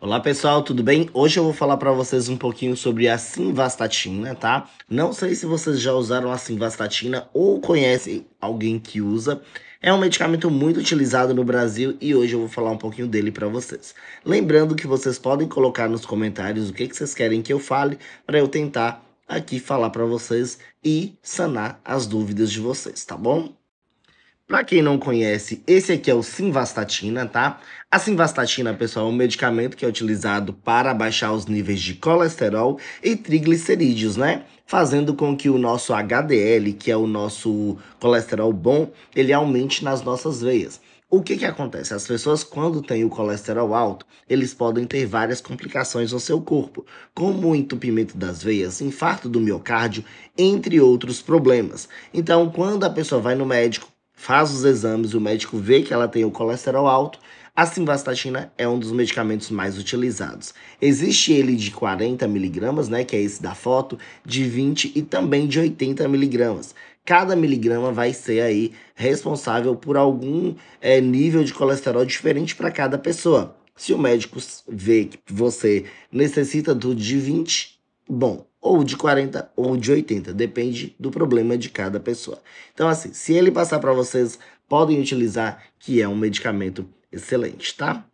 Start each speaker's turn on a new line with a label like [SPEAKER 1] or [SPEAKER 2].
[SPEAKER 1] Olá pessoal, tudo bem? Hoje eu vou falar para vocês um pouquinho sobre a simvastatina, tá? Não sei se vocês já usaram a simvastatina ou conhecem alguém que usa. É um medicamento muito utilizado no Brasil e hoje eu vou falar um pouquinho dele para vocês. Lembrando que vocês podem colocar nos comentários o que, que vocês querem que eu fale para eu tentar aqui falar para vocês e sanar as dúvidas de vocês, tá bom? Para quem não conhece, esse aqui é o simvastatina, tá? A simvastatina, pessoal, é um medicamento que é utilizado para baixar os níveis de colesterol e triglicerídeos, né? Fazendo com que o nosso HDL, que é o nosso colesterol bom, ele aumente nas nossas veias. O que, que acontece? As pessoas, quando têm o colesterol alto, eles podem ter várias complicações no seu corpo, como o entupimento das veias, infarto do miocárdio, entre outros problemas. Então, quando a pessoa vai no médico, faz os exames e o médico vê que ela tem o colesterol alto, a simvastatina é um dos medicamentos mais utilizados. Existe ele de 40 miligramas, né, que é esse da foto, de 20 e também de 80 miligramas. Cada miligrama vai ser aí responsável por algum é, nível de colesterol diferente para cada pessoa. Se o médico vê que você necessita do de 20, bom, ou de 40 ou de 80, depende do problema de cada pessoa. Então, assim, se ele passar para vocês, podem utilizar, que é um medicamento excelente, tá?